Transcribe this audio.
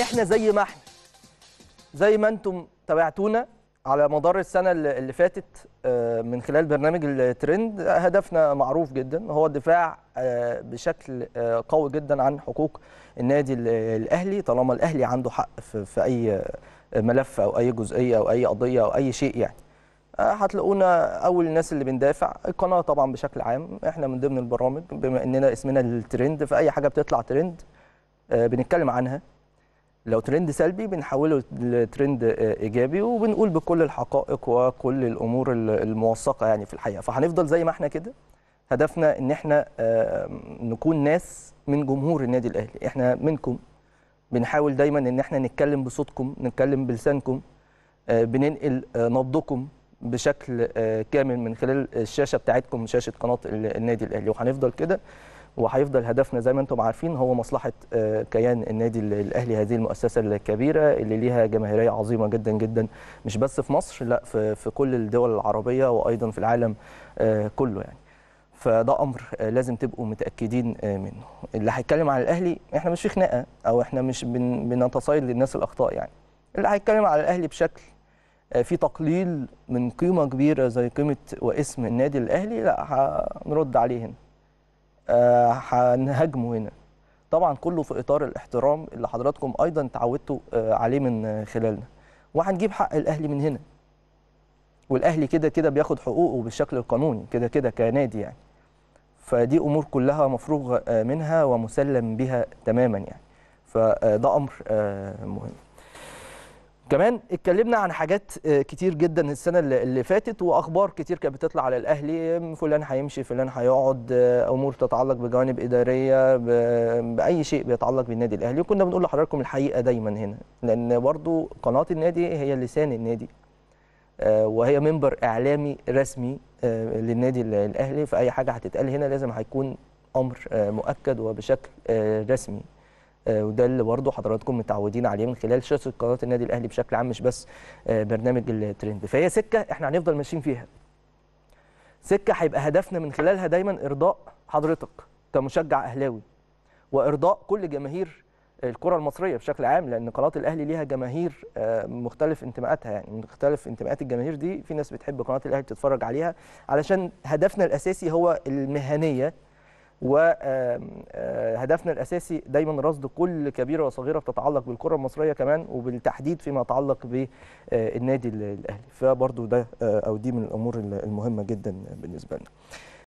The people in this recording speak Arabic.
احنا زي ما احنا زي ما انتم تابعتونا على مدار السنه اللي فاتت آه، من خلال برنامج الترند هدفنا معروف جدا هو الدفاع آه، بشكل آه، قوي جدا عن حقوق النادي الاهلي طالما الاهلي عنده حق في اي ملف او اي جزئيه او اي قضيه او اي شيء يعني هتلاقونا اول الناس اللي بندافع القناه طبعا بشكل عام احنا من ضمن البرامج بما اننا اسمنا الترند فاي حاجه بتطلع ترند بنتكلم عنها لو ترند سلبي بنحوله لترند ايجابي وبنقول بكل الحقائق وكل الامور الموثقه يعني في الحقيقه فهنفضل زي ما احنا كده هدفنا ان احنا نكون ناس من جمهور النادي الاهلي احنا منكم بنحاول دايما ان احنا نتكلم بصوتكم نتكلم بلسانكم آه، بننقل آه، نبضكم بشكل آه، كامل من خلال الشاشه بتاعتكم شاشه قناه النادي الاهلي وهنفضل كده وهيفضل هدفنا زي ما انتم عارفين هو مصلحه آه، كيان النادي الاهلي هذه المؤسسه الكبيره اللي ليها جماهيريه عظيمه جدا جدا مش بس في مصر لا في, في كل الدول العربيه وايضا في العالم آه، كله يعني فده امر آه، لازم تبقوا متاكدين منه اللي هيتكلم على الاهلي احنا مش في خناقه او احنا مش بنتصيد للناس الاخطاء يعني اللي هيتكلم على الاهلي بشكل في تقليل من قيمه كبيره زي قيمه واسم النادي الاهلي لا هنرد عليه هنا آه، هنهاجمه هنا طبعا كله في اطار الاحترام اللي حضراتكم ايضا تعودتوا آه، عليه من خلالنا وهنجيب حق الاهلي من هنا والاهلي كده كده بياخد حقوقه بالشكل القانوني كده كده كنادي يعني فدي امور كلها مفروغ آه، منها ومسلم بها تماما يعني فده امر مهم كمان اتكلمنا عن حاجات آه، كتير جدا السنه اللي فاتت واخبار كتير كانت بتطلع على الاهلي فلان هيمشي فلان هيقعد آه، امور تتعلق بجوانب اداريه باي شيء بيتعلق بالنادي الاهلي وكنا بنقول لحضراتكم الحقيقه دايما هنا لان برضو قناه النادي هي لسان النادي آه، وهي منبر اعلامي رسمي للنادي الاهلي فاي حاجه هتتقال هنا لازم هيكون امر مؤكد وبشكل رسمي آه، وده اللي برضه حضراتكم متعودين عليه من خلال شاشه قناه النادي الاهلي بشكل عام مش بس آه، برنامج الترند فهي سكه احنا هنفضل ماشيين فيها سكه هيبقى هدفنا من خلالها دايما ارضاء حضرتك كمشجع اهلاوي وارضاء كل جماهير الكره المصريه بشكل عام لان قناه الاهلي ليها جماهير آه، مختلف انتماءاتها يعني مختلف انتماءات الجماهير دي في ناس بتحب قناه الاهلي تتفرج عليها علشان هدفنا الاساسي هو المهنيه وهدفنا آه، الاساسي دايما رصد كل كبيره وصغيره بتتعلق بالكره المصريه كمان وبالتحديد فيما يتعلق بالنادي آه، الاهلي فبرضو ده آه، او دي من الامور المهمه جدا بالنسبه لنا